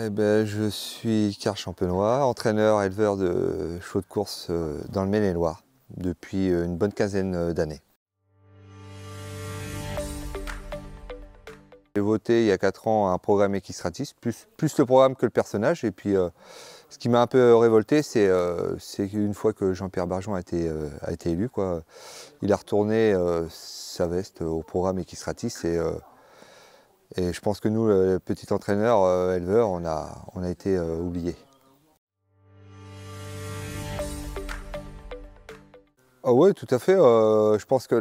Eh ben, je suis car champenois, entraîneur, éleveur de chevaux de course euh, dans le Maine-et-Loire depuis euh, une bonne quinzaine euh, d'années. J'ai voté il y a 4 ans un programme Equistratis, plus, le programme que le personnage. Et puis, ce qui m'a un peu révolté, c'est qu'une fois que Jean-Pierre Bargeon a été, élu, quoi, il a retourné sa veste au programme Equistratis et et je pense que nous, les petits entraîneurs, euh, éleveurs, on a, été euh, oubliés. Ah oui, tout à fait. Euh, je pense que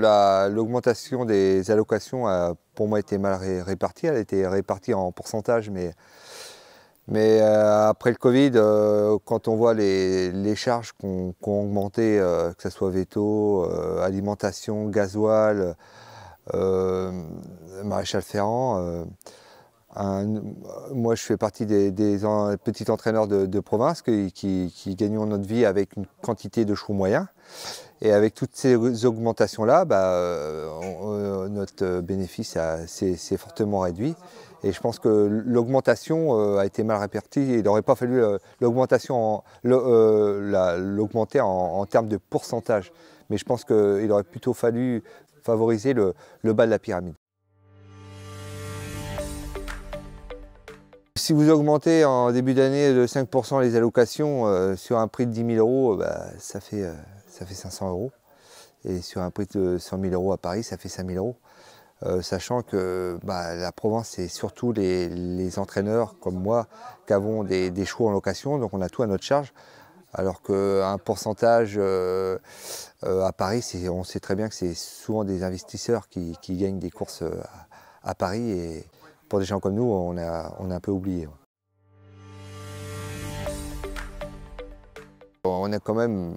l'augmentation des allocations a pour moi été mal répartie. Elle a été répartie en pourcentage, mais, après le Covid, quand on voit les, charges qu'on qu ont augmenté, que ce soit veto, alimentation, gasoil, euh, Maréchal Ferrand euh, moi, je fais partie des, petits entraîneurs de, province qui, qui, gagnons notre vie avec une quantité de choux moyens. Et avec toutes ces augmentations-là, bah, notre bénéfice s'est fortement réduit. Et je pense que l'augmentation euh, a été mal répartie. Il n'aurait pas fallu euh, euh, l'augmenter en, termes de pourcentage. Mais je pense qu'il aurait plutôt fallu favoriser le bas de la pyramide. Si vous augmentez en début d'année de 5% les allocations euh, sur un prix de 10 000 euros, euh, bah, ça, fait, euh, ça fait 500 euros. Et sur un prix de 100 000 euros à Paris, ça fait 5 000 euros. sachant que bah, la Provence, c'est surtout les, entraîneurs comme moi qui avons des, des en location, donc on a tout à notre charge. Alors qu'un pourcentage à Paris, on sait très bien que c'est souvent des investisseurs qui, gagnent des courses à, Paris pour des gens comme nous, on a, on a un peu oublié. On a quand même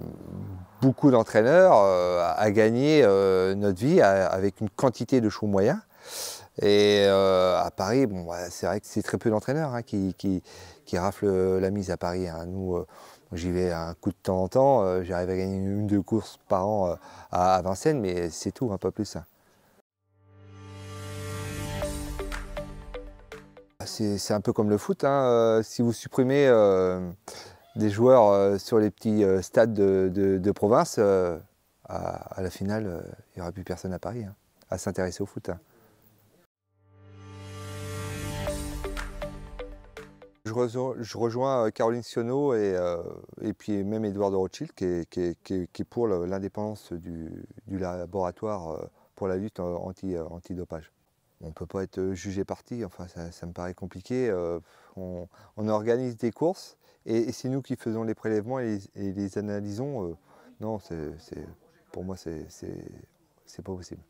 beaucoup d'entraîneurs euh, à gagner euh, notre vie avec une quantité de choux moyens. Et euh, à Paris, bon, bah, c'est vrai que c'est très peu d'entraîneurs hein, qui, raflent la mise à Paris. Hein. Nous, j'y vais un coup de temps en temps, j'arrive à gagner une ou deux courses par an à, Vincennes, mais c'est tout, un hein, peu plus. Bah, c'est un peu comme le foot. Hein, euh, si vous supprimez euh, des joueurs euh, sur les petits stades de, province, à, la finale, il n'y aura plus personne à Paris hein, à s'intéresser au foot. Hein. Je, rejoins, Caroline Sionneau et, puis même Edouard de Rothschild qui est, pour l'indépendance du, laboratoire pour la lutte anti-dopage. anti dopage on ne peut pas être euh, jugé parti, enfin ça, me paraît compliqué. Euh, on, organise des courses et, c'est nous qui faisons les prélèvements et, les, analysons. Euh. non, pour moi, c'est pas possible.